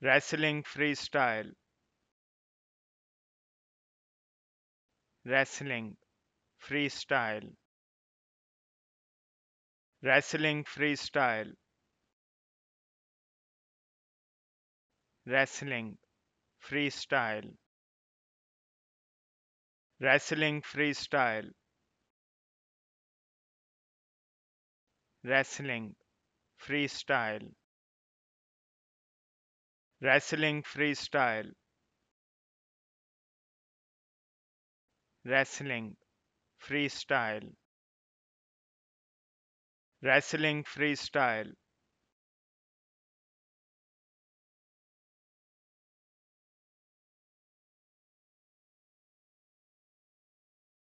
wrestling freestyle wrestling freestyle wrestling freestyle wrestling freestyle wrestling freestyle wrestling freestyle wrestling freestyle wrestling freestyle wrestling freestyle